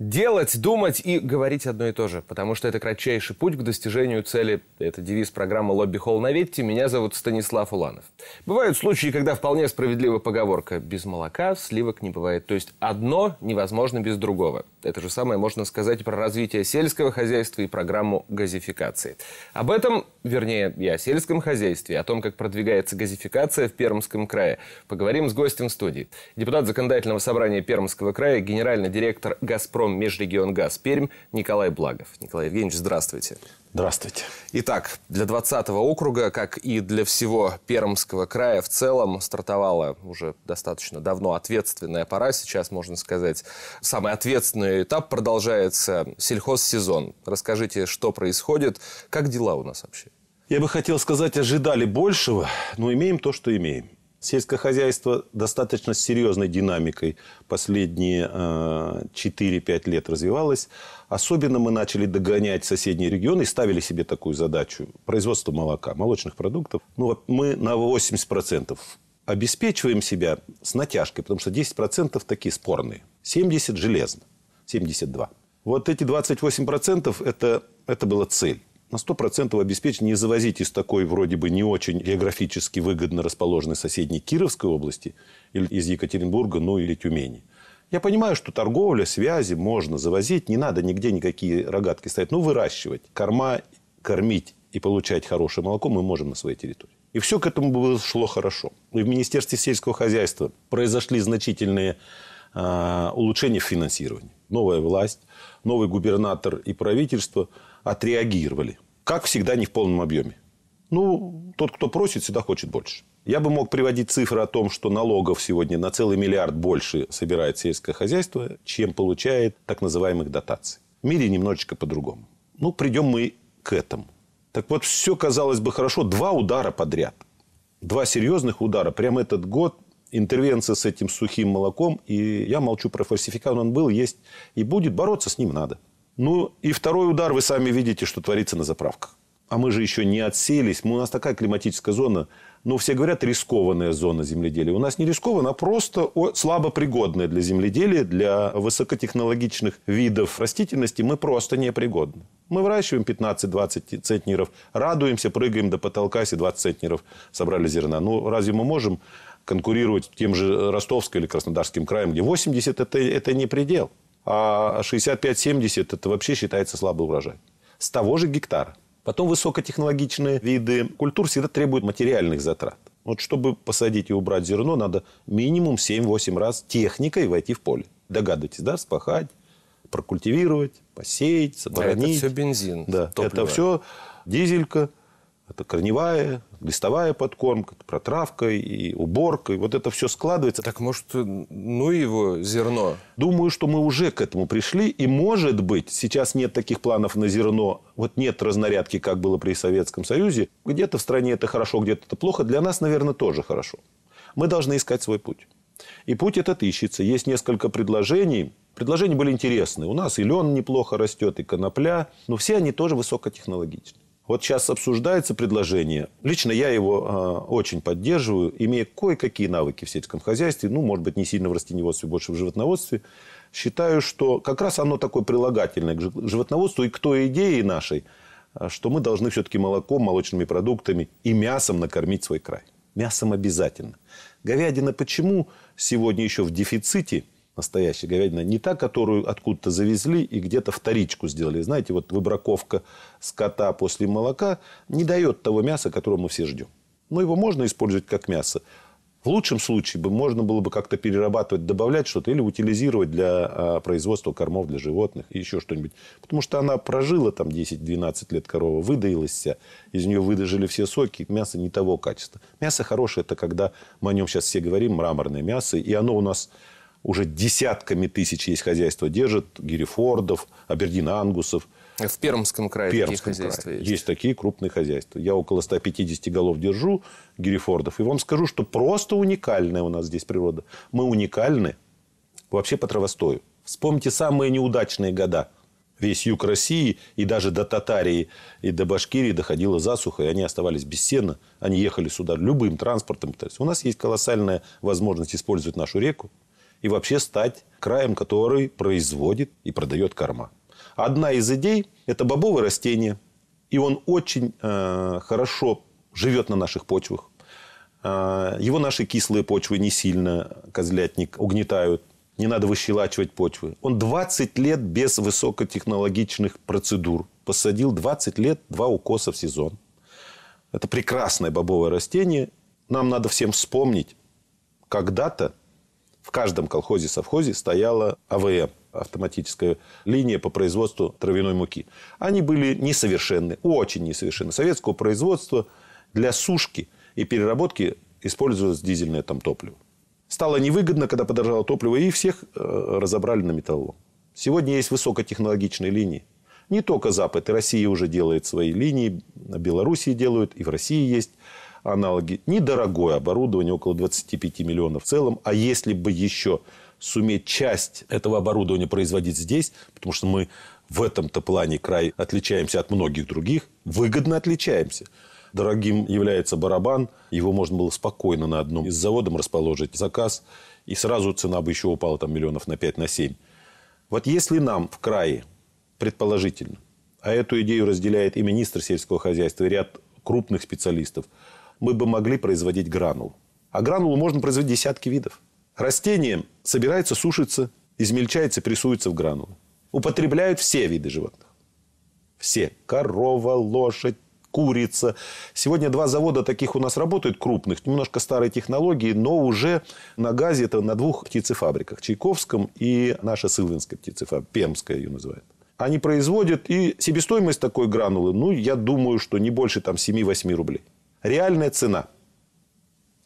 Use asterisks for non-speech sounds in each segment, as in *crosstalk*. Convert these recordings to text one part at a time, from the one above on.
делать, думать и говорить одно и то же, потому что это кратчайший путь к достижению цели. Это девиз программы «Лобби Холл на Ветте». Меня зовут Станислав Уланов. Бывают случаи, когда вполне справедлива поговорка «без молока сливок не бывает». То есть одно невозможно без другого. Это же самое можно сказать про развитие сельского хозяйства и программу газификации. Об этом, вернее, и о сельском хозяйстве, о том, как продвигается газификация в Пермском крае, поговорим с гостем студии. Депутат Законодательного собрания Пермского края, генеральный директор «Газпром Межрегион Газ Пермь» Николай Благов. Николай Евгеньевич, здравствуйте. Здравствуйте. Итак, для 20 округа, как и для всего Пермского края в целом, стартовала уже достаточно давно ответственная пора. Сейчас, можно сказать, самый ответственный этап продолжается сельхозсезон. Расскажите, что происходит, как дела у нас вообще? Я бы хотел сказать, ожидали большего, но имеем то, что имеем. Сельское хозяйство достаточно серьезной динамикой последние 4-5 э, лет развивалось. Особенно мы начали догонять соседние регионы и ставили себе такую задачу. Производство молока, молочных продуктов. Ну, мы на 80% обеспечиваем себя с натяжкой, потому что 10% такие спорные. 70 железно, 72. Вот эти 28% это, это была цель на 100% обеспечить, не завозить из такой вроде бы не очень географически выгодно расположенной соседней Кировской области или из Екатеринбурга, ну или Тюмени. Я понимаю, что торговля, связи можно завозить, не надо нигде никакие рогатки ставить, но ну, выращивать, корма, кормить и получать хорошее молоко мы можем на своей территории. И все к этому было шло хорошо. И в Министерстве сельского хозяйства произошли значительные э, улучшения в финансировании. Новая власть, новый губернатор и правительство – отреагировали. Как всегда, не в полном объеме. Ну, тот, кто просит, всегда хочет больше. Я бы мог приводить цифры о том, что налогов сегодня на целый миллиард больше собирает сельское хозяйство, чем получает так называемых дотаций. В мире немножечко по-другому. Ну, придем мы к этому. Так вот, все, казалось бы, хорошо. Два удара подряд. Два серьезных удара. Прямо этот год интервенция с этим сухим молоком. И я молчу про фальсификат. Он был, есть и будет. Бороться с ним надо. Ну и второй удар, вы сами видите, что творится на заправках. А мы же еще не отсеялись. У нас такая климатическая зона, ну все говорят, рискованная зона земледелия. У нас не рискованная, а просто слабо пригодная для земледелия, для высокотехнологичных видов растительности мы просто непригодны. Мы выращиваем 15-20 центнеров, радуемся, прыгаем до потолка, если 20 центнеров собрали зерна. Ну разве мы можем конкурировать тем же Ростовским или Краснодарским краем, где 80 это, – это не предел а 65-70 это вообще считается слабый урожай. С того же гектара. Потом высокотехнологичные виды культур всегда требуют материальных затрат. Вот чтобы посадить и убрать зерно, надо минимум 7-8 раз техникой войти в поле. Догадывайтесь, да, спахать, прокультивировать, посеять, а собранить. Да, это все бензин. Да, топливо. это все дизелька. Это корневая, листовая подкормка, протравка и уборка. И вот это все складывается. Так, может, ну его зерно? Думаю, что мы уже к этому пришли. И, может быть, сейчас нет таких планов на зерно. Вот нет разнарядки, как было при Советском Союзе. Где-то в стране это хорошо, где-то это плохо. Для нас, наверное, тоже хорошо. Мы должны искать свой путь. И путь этот ищется. Есть несколько предложений. Предложения были интересные. У нас и лен неплохо растет, и конопля. Но все они тоже высокотехнологичны. Вот сейчас обсуждается предложение. Лично я его э, очень поддерживаю, имея кое-какие навыки в сельском хозяйстве, ну, может быть, не сильно в растеневодстве, больше в животноводстве. Считаю, что как раз оно такое прилагательное к животноводству и к той идее нашей, а, что мы должны все-таки молоком, молочными продуктами и мясом накормить свой край. Мясом обязательно. Говядина почему сегодня еще в дефиците – настоящая говядина, не та, которую откуда-то завезли и где-то вторичку сделали. Знаете, вот выбраковка скота после молока не дает того мяса, которого мы все ждем. Но его можно использовать как мясо. В лучшем случае бы можно было бы как-то перерабатывать, добавлять что-то или утилизировать для а, производства кормов для животных и еще что-нибудь. Потому что она прожила там 10-12 лет корова, выдаилась вся, из нее выдажили все соки, мясо не того качества. Мясо хорошее, это когда мы о нем сейчас все говорим, мраморное мясо, и оно у нас уже десятками тысяч есть хозяйства держат, Герифордов, Абердин Ангусов. В Пермском крае Пермском такие хозяйства крае. есть? Есть такие крупные хозяйства. Я около 150 голов держу Герифордов. И вам скажу, что просто уникальная у нас здесь природа. Мы уникальны вообще по травостою. Вспомните самые неудачные года. Весь юг России и даже до Татарии и до Башкирии доходила засуха, и они оставались без сена. Они ехали сюда любым транспортом. У нас есть колоссальная возможность использовать нашу реку, и вообще стать краем, который производит и продает корма. Одна из идей – это бобовое растение, и он очень э, хорошо живет на наших почвах. Э, его наши кислые почвы не сильно, козлятник, угнетают. Не надо выщелачивать почвы. Он 20 лет без высокотехнологичных процедур. Посадил 20 лет, два укоса в сезон. Это прекрасное бобовое растение. Нам надо всем вспомнить, когда-то в каждом колхозе-совхозе стояла АВМ, автоматическая линия по производству травяной муки. Они были несовершенны, очень несовершенны. Советского производства для сушки и переработки использовалось дизельное там топливо. Стало невыгодно, когда подорожало топливо, и всех э, разобрали на металлолом. Сегодня есть высокотехнологичные линии. Не только Запад, и Россия уже делает свои линии, Белоруссии делают, и в России есть аналоги. Недорогое оборудование, около 25 миллионов в целом. А если бы еще суметь часть этого оборудования производить здесь, потому что мы в этом-то плане край отличаемся от многих других, выгодно отличаемся. Дорогим является барабан, его можно было спокойно на одном из заводом расположить заказ, и сразу цена бы еще упала там миллионов на 5, на 7. Вот если нам в крае, предположительно, а эту идею разделяет и министр сельского хозяйства, и ряд крупных специалистов – мы бы могли производить гранул. А гранулу можно производить десятки видов. Растение собирается, сушится, измельчается, прессуется в гранулы. Употребляют все виды животных. Все. Корова, лошадь, курица. Сегодня два завода таких у нас работают, крупных, немножко старой технологии, но уже на газе это на двух птицефабриках. Чайковском и наша Сылвинская птицефабрика, Пемская ее называют. Они производят, и себестоимость такой гранулы, ну, я думаю, что не больше там 7-8 рублей. Реальная цена.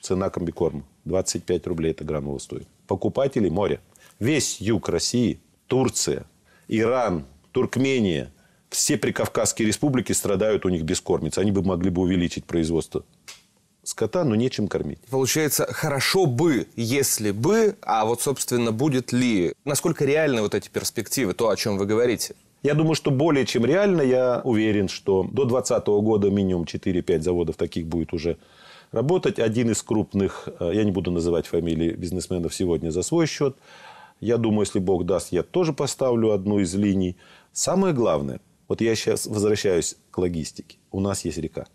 Цена комбикорма. 25 рублей эта гранула стоит. Покупатели море. Весь юг России, Турция, Иран, Туркмения, все прикавказские республики страдают у них бескормиц. Они бы могли бы увеличить производство скота, но нечем кормить. Получается, хорошо бы, если бы, а вот, собственно, будет ли? Насколько реальны вот эти перспективы, то, о чем вы говорите? Я думаю, что более чем реально, я уверен, что до 2020 года минимум 4-5 заводов таких будет уже работать. Один из крупных, э, я не буду называть фамилии бизнесменов сегодня за свой счет. Я думаю, если Бог даст, я тоже поставлю одну из линий. Самое главное, вот я сейчас возвращаюсь к логистике. У нас есть река.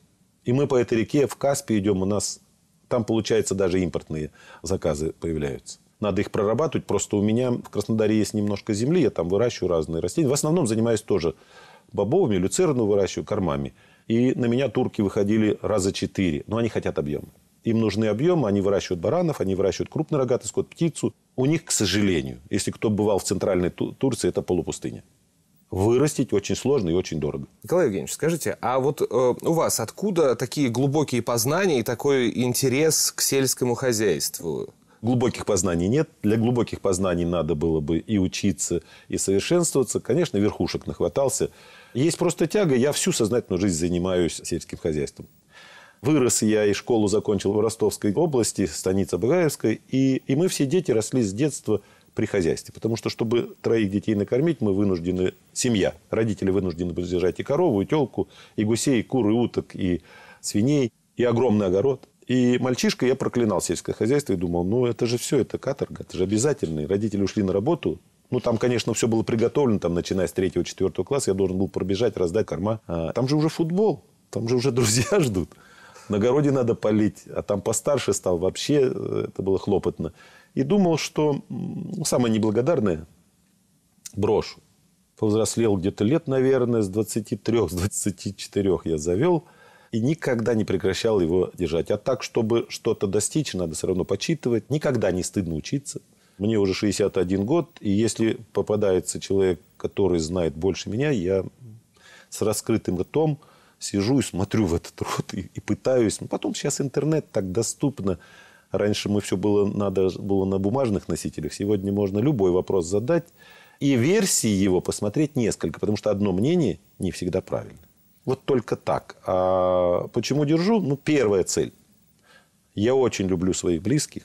И мы по этой реке в Каспе идем, у нас там, получается, даже импортные заказы появляются надо их прорабатывать. Просто у меня в Краснодаре есть немножко земли, я там выращиваю разные растения. В основном занимаюсь тоже бобовыми, люцерну выращиваю, кормами. И на меня турки выходили раза четыре, но они хотят объема. Им нужны объемы, они выращивают баранов, они выращивают крупный рогатый скот, птицу. У них, к сожалению, если кто бывал в центральной Турции, это полупустыня вырастить очень сложно и очень дорого. Николай Евгеньевич, скажите, а вот э, у вас откуда такие глубокие познания и такой интерес к сельскому хозяйству? глубоких познаний нет. Для глубоких познаний надо было бы и учиться, и совершенствоваться. Конечно, верхушек нахватался. Есть просто тяга. Я всю сознательную жизнь занимаюсь сельским хозяйством. Вырос я и школу закончил в Ростовской области, станица Багаевской. И, и мы все дети росли с детства при хозяйстве. Потому что, чтобы троих детей накормить, мы вынуждены, семья, родители вынуждены были держать и корову, и телку, и гусей, и кур, и уток, и свиней, и огромный огород. И мальчишка, я проклинал сельское хозяйство и думал, ну это же все, это каторга, это же обязательно. родители ушли на работу, ну, там, конечно, все было приготовлено, там, начиная с третьего-четвертого класса, я должен был пробежать, раздать корма. А, там же уже футбол, там же уже друзья *laughs* ждут. На огороде надо полить, а там постарше стал, вообще э, это было хлопотно. И думал, что ну, самое неблагодарное – брошу. Повзрослел где-то лет, наверное, с 23, с 24 я завел – и никогда не прекращал его держать. А так, чтобы что-то достичь, надо все равно почитывать. Никогда не стыдно учиться. Мне уже 61 год, и если попадается человек, который знает больше меня, я с раскрытым ртом сижу и смотрю в этот рот и, и пытаюсь. Но ну, потом сейчас интернет так доступно. Раньше мы все было, надо было на бумажных носителях. Сегодня можно любой вопрос задать и версии его посмотреть несколько, потому что одно мнение не всегда правильно. Вот только так. А почему держу? Ну, первая цель. Я очень люблю своих близких,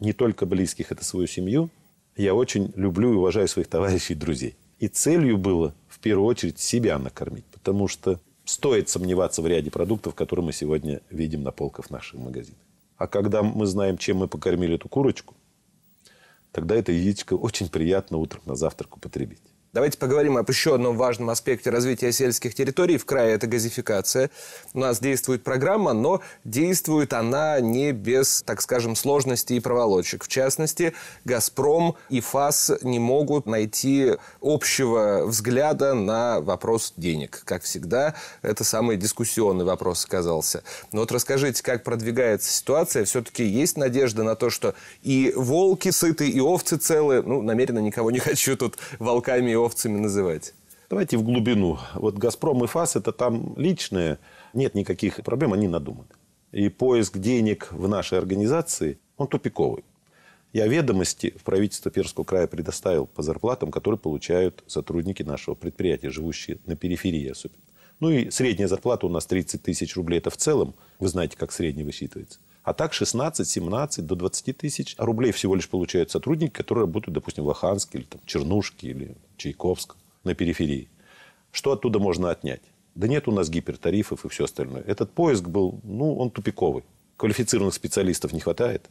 не только близких, это свою семью. Я очень люблю и уважаю своих товарищей и друзей. И целью было в первую очередь себя накормить, потому что стоит сомневаться в ряде продуктов, которые мы сегодня видим на полках наших магазинов. А когда мы знаем, чем мы покормили эту курочку, тогда это яичко очень приятно утром на завтрак употребить. Давайте поговорим об еще одном важном аспекте развития сельских территорий в крае – это газификация. У нас действует программа, но действует она не без, так скажем, сложностей и проволочек. В частности, «Газпром» и ФАС не могут найти общего взгляда на вопрос денег. Как всегда, это самый дискуссионный вопрос оказался. Но вот расскажите, как продвигается ситуация? Все-таки есть надежда на то, что и волки сыты, и овцы целы? Ну, намеренно никого не *laughs* хочу тут волками и овцами называть? Давайте в глубину. Вот «Газпром» и «ФАС» – это там личное. Нет никаких проблем, они надуманы. И поиск денег в нашей организации, он тупиковый. Я ведомости в правительство Пермского края предоставил по зарплатам, которые получают сотрудники нашего предприятия, живущие на периферии особенно. Ну и средняя зарплата у нас 30 тысяч рублей, это в целом, вы знаете, как средняя высчитывается – а так 16, 17, до 20 тысяч рублей всего лишь получают сотрудники, которые работают, допустим, в Лоханске, или там, Чернушке, или Чайковск на периферии. Что оттуда можно отнять? Да нет у нас гипертарифов и все остальное. Этот поиск был, ну, он тупиковый. Квалифицированных специалистов не хватает.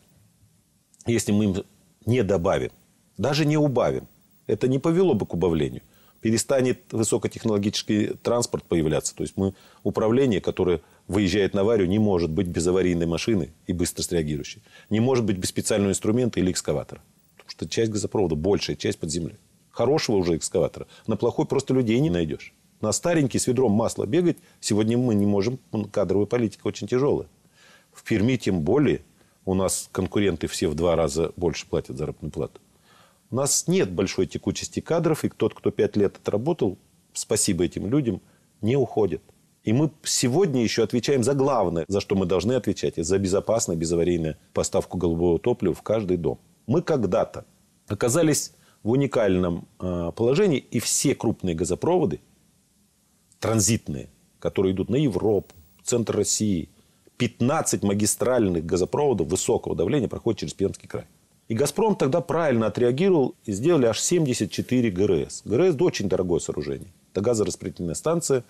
Если мы им не добавим, даже не убавим, это не повело бы к убавлению перестанет высокотехнологический транспорт появляться. То есть мы управление, которое выезжает на аварию, не может быть без аварийной машины и быстро среагирующей. Не может быть без специального инструмента или экскаватора. Потому что часть газопровода, большая часть под землей. Хорошего уже экскаватора. На плохой просто людей не найдешь. На старенький с ведром масла бегать сегодня мы не можем. Ну, кадровая политика очень тяжелая. В Перми тем более у нас конкуренты все в два раза больше платят заработную плату. У нас нет большой текучести кадров, и тот, кто пять лет отработал, спасибо этим людям, не уходит. И мы сегодня еще отвечаем за главное, за что мы должны отвечать, за безопасную, безаварийную поставку голубого топлива в каждый дом. Мы когда-то оказались в уникальном э, положении, и все крупные газопроводы, транзитные, которые идут на Европу, центр России, 15 магистральных газопроводов высокого давления проходят через Пермский край. И «Газпром» тогда правильно отреагировал и сделали аж 74 ГРС. ГРС – очень дорогое сооружение. Это газораспределительная станция,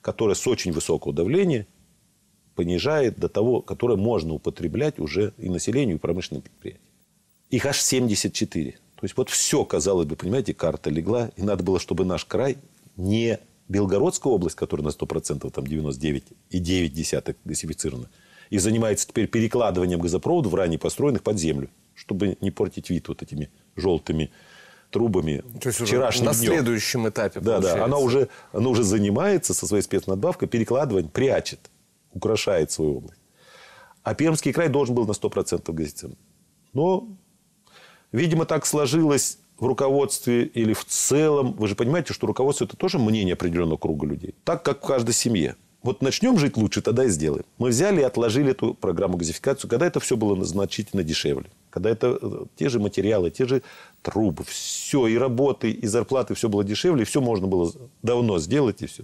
которая с очень высокого давления понижает до того, которое можно употреблять уже и населению, и промышленным предприятиям. Их аж 74. То есть вот все, казалось бы, понимаете, карта легла, и надо было, чтобы наш край не Белгородская область, которая на 100%, там 99,9 газифицирована, и занимается теперь перекладыванием газопроводов ранее построенных под землю – чтобы не портить вид вот этими желтыми трубами То есть вчерашним на днем. следующем этапе Да, получается. да. Она уже, она уже занимается со своей спецнадбавкой перекладывание прячет, украшает свою область. А Пермский край должен был на 100% газицин. Но, видимо, так сложилось в руководстве или в целом. Вы же понимаете, что руководство – это тоже мнение определенного круга людей. Так, как в каждой семье. Вот начнем жить лучше, тогда и сделаем. Мы взяли и отложили эту программу газификацию, когда это все было значительно дешевле. Когда это э, те же материалы, те же трубы, все, и работы, и зарплаты, все было дешевле, все можно было давно сделать, и все.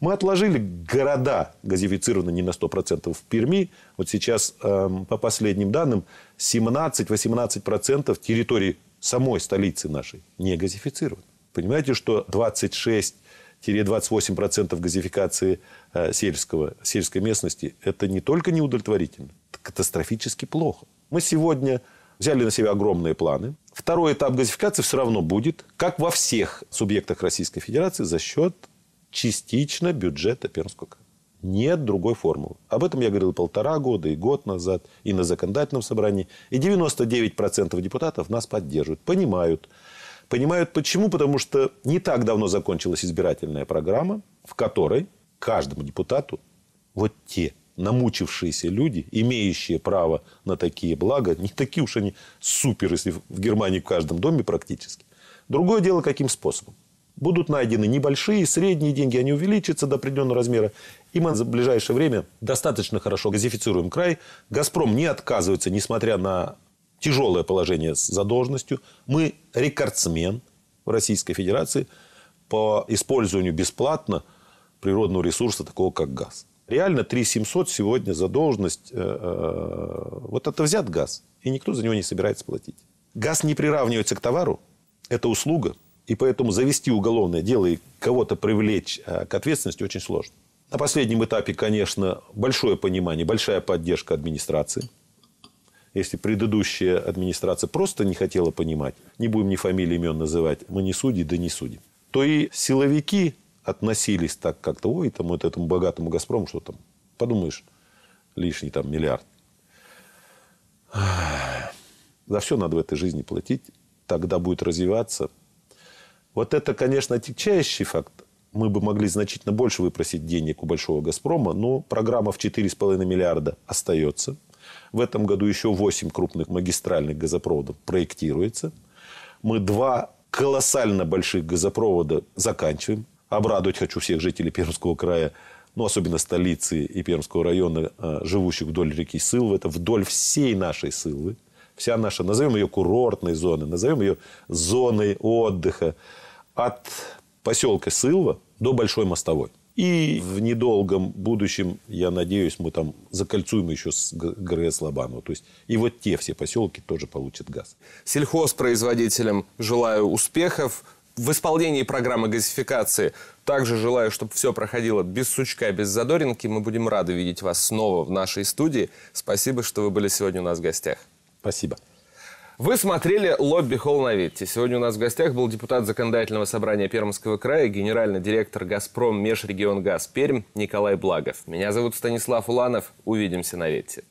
Мы отложили города, газифицированные не на 100%, в Перми. Вот сейчас, эм, по последним данным, 17-18% территории самой столицы нашей не газифицирован. Понимаете, что 26-28% газификации э, сельского, сельской местности – это не только неудовлетворительно, это катастрофически плохо. Мы сегодня взяли на себя огромные планы. Второй этап газификации все равно будет, как во всех субъектах Российской Федерации, за счет частично бюджета Пермского края. Нет другой формулы. Об этом я говорил полтора года и год назад, и на законодательном собрании. И 99% депутатов нас поддерживают, понимают. Понимают почему? Потому что не так давно закончилась избирательная программа, в которой каждому депутату вот те намучившиеся люди, имеющие право на такие блага, не такие уж они супер, если в Германии в каждом доме практически. Другое дело, каким способом. Будут найдены небольшие, средние деньги, они увеличатся до определенного размера. И мы за ближайшее время достаточно хорошо газифицируем край. «Газпром» не отказывается, несмотря на тяжелое положение с задолженностью. Мы рекордсмен в Российской Федерации по использованию бесплатно природного ресурса, такого как газ. Реально 3700 сегодня задолженность, э, э, вот это взят газ, и никто за него не собирается платить. Газ не приравнивается к товару, это услуга, и поэтому завести уголовное дело и кого-то привлечь э, к ответственности очень сложно. На последнем этапе, конечно, большое понимание, большая поддержка администрации. Если предыдущая администрация просто не хотела понимать, не будем ни фамилии, имен называть, мы не судьи, да не судим, то и силовики относились так как-то, ой, там вот этому богатому «Газпрому» что там, подумаешь, лишний там миллиард. За все надо в этой жизни платить, тогда будет развиваться. Вот это, конечно, тягчайший факт. Мы бы могли значительно больше выпросить денег у большого «Газпрома», но программа в 4,5 миллиарда остается. В этом году еще 8 крупных магистральных газопроводов проектируется. Мы два колоссально больших газопровода заканчиваем. Обрадовать хочу всех жителей Пермского края, ну, особенно столицы и Пермского района, э, живущих вдоль реки Сылвы. Это вдоль всей нашей Сылвы. Вся наша, назовем ее курортной зоной, назовем ее зоной отдыха. От поселка Сылва до Большой Мостовой. И в недолгом будущем, я надеюсь, мы там закольцуем еще с ГРС Лобанова. То есть и вот те все поселки тоже получат газ. Сельхозпроизводителям желаю успехов в исполнении программы газификации. Также желаю, чтобы все проходило без сучка, без задоринки. Мы будем рады видеть вас снова в нашей студии. Спасибо, что вы были сегодня у нас в гостях. Спасибо. Вы смотрели «Лобби Холл на Витте». Сегодня у нас в гостях был депутат Законодательного собрания Пермского края, генеральный директор «Газпром» Межрегион «Газ» Пермь Николай Благов. Меня зовут Станислав Уланов. Увидимся на Ветте.